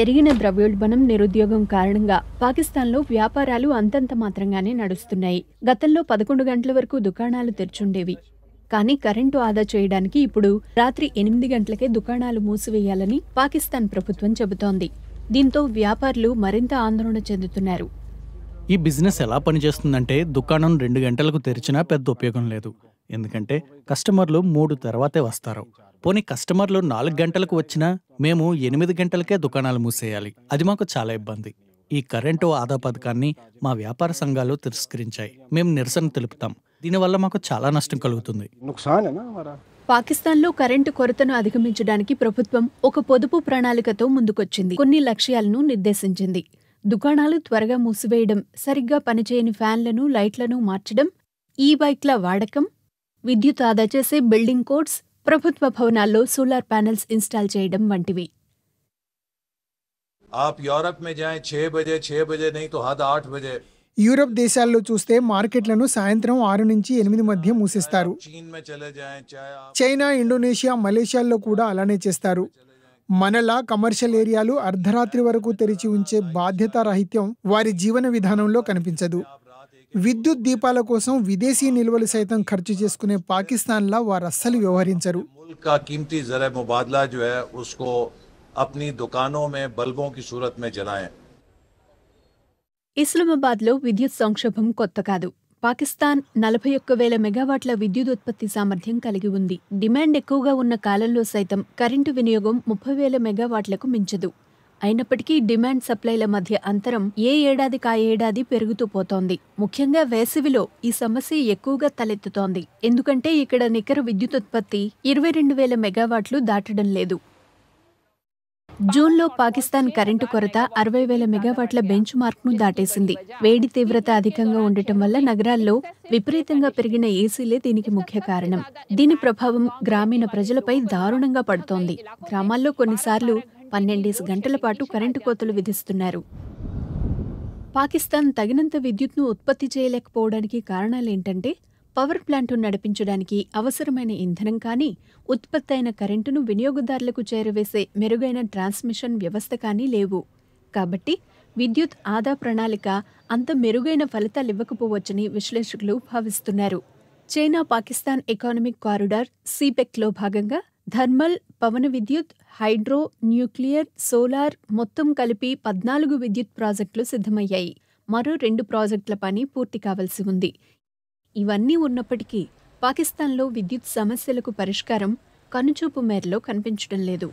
పెరిగిన ద్రవ్యోల్బణం నిరుద్యోగం కారణంగా పాకిస్తాన్లో వ్యాపారాలు అంతంత మాత్రంగానే నడుస్తున్నాయి గతంలో పదకొండు గంటల వరకు దుకాణాలు తెరిచుండేవి కానీ కరెంటు ఆదా చేయడానికి ఇప్పుడు రాత్రి ఎనిమిది గంటలకే దుకాణాలు మూసివేయాలని పాకిస్తాన్ ప్రభుత్వం చెబుతోంది దీంతో వ్యాపారులు మరింత ఆందోళన చెందుతున్నారు ఈ బిజినెస్ ఎలా పనిచేస్తుందంటే దుకాణం రెండు గంటలకు తెరిచినా పెద్ద ఉపయోగం లేదు ఎందుకంటే కస్టమర్లు మూడు తర్వాతే వస్తారు పోనీ కస్టమర్లు నాలుగు గంటలకు వచ్చినా మేము ఎనిమిది గంటలకే దుకాణాలు మూసేయాలి అది మాకు చాలా ఇబ్బంది ఈ కరెంటు ఆదా పథకాన్ని మా వ్యాపార సంఘాలు తిరస్కరించాయి మేము నిరసన తెలుపుతాం దీనివల్ల మాకు చాలా నష్టం కలుగుతుంది పాకిస్తాన్లో కరెంటు కొరతను అధిగమించడానికి ప్రభుత్వం ఒక పొదుపు ప్రణాళికతో ముందుకొచ్చింది కొన్ని లక్ష్యాలను నిర్దేశించింది దుకాణాలు త్వరగా మూసివేయడం సరిగ్గా పనిచేయని ఫ్యాన్లను లైట్లను మార్చడం ఈ బైక్ల వాడకం విద్యుత్ ఆదా చేసే బిల్డింగ్ కోడ్స్ ప్రభుత్వ భవనాల్లో సోలార్ ప్యానెల్స్ ఇన్స్టాల్ చేయడం వంటివి యూరప్ దేశాల్లో చూస్తే మార్కెట్లను సాయంత్రం ఆరు నుంచి ఎనిమిది మధ్య మూసేస్తారు చైనా ఇండోనేషియా మలేషియాల్లో కూడా అలానే చేస్తారు మనలా కమర్షియల్ ఏరియాలు అర్ధరాత్రి వరకు తెరిచి ఉంచే బాధ్యతారాహిత్యం వారి జీవన విధానంలో కనిపించదు విద్యుత్ దీపాల కోసం విదేశీ నిల్వల సైతం ఖర్చు చేసుకునే పాకిస్తాన్ ల వార అసలు వ్యవహరించారు ముల్కా కీमती జరబ మబదలా జో హస్కో apni dukano mein balbon ki surat mein jalaye Islamabad లో విద్యుత్ సంశభం కొత్త కాదు పాకిస్తాన్ 41000 మెగావాట్ల విద్యుత్ ఉత్పత్తి సామర్థ్యం కలిగి ఉంది డిమాండ్ ఎక్కువగా ఉన్న కాలంలో సైతం కరెంట్ వినియోగం 30000 మెగావాట్లకు మించదు అయినప్పటికీ డిమాండ్ సప్లైల మధ్య అంతరం ఏ ఏడాది కా ఏడాది పెరుగుతూ పోతోంది ముఖ్యంగా వేసవిలో ఈ సమస్య ఎక్కువగా తలెత్తుతోంది ఎందుకంటే ఇక్కడ నికర ఉత్పత్తి ఇరవై రెండు వేల మెగావాట్లు దాటడం లేదు జూన్లో పాకిస్తాన్ కరెంటు కొరత అరవై వేల మెగావాట్ల బెంచ్ మార్క్ను దాటేసింది వేడి తీవ్రత అధికంగా ఉండటం వల్ల నగరాల్లో విపరీతంగా పెరిగిన ఏసీలే దీనికి ముఖ్య కారణం దీని ప్రభావం గ్రామీణ ప్రజలపై దారుణంగా పడుతోంది గ్రామాల్లో కొన్నిసార్లు పన్నెండేసి గంటల పాటు కరెంటు కోతలు విధిస్తున్నారు పాకిస్తాన్ తగినంత విద్యుత్ను ఉత్పత్తి చేయలేకపోవడానికి కారణాలేంటంటే పవర్ ప్లాంట్ను నడిపించడానికి అవసరమైన ఇంధనం కానీ ఉత్పత్తి అయిన కరెంటును వినియోగదారులకు చేరవేసే మెరుగైన ట్రాన్స్మిషన్ వ్యవస్థ కానీ లేవు కాబట్టి విద్యుత్ ఆదా ప్రణాళిక అంత మెరుగైన ఫలితాలు ఇవ్వకపోవచ్చని విశ్లేషకులు భావిస్తున్నారు చైనా పాకిస్తాన్ ఎకానమిక్ కారిడార్ సీపెక్లో భాగంగా థర్మల్ పవన విద్యుత్ హైడ్రో న్యూక్లియర్ సోలార్ మొత్తం కలిపి పద్నాలుగు విద్యుత్ ప్రాజెక్టులు సిద్ధమయ్యాయి మరో రెండు ప్రాజెక్టుల పని పూర్తి కావలసి ఉంది ఇవన్నీ ఉన్నప్పటికీ పాకిస్తాన్లో విద్యుత్ సమస్యలకు పరిష్కారం కనుచూపు మేరలో కనిపించడం లేదు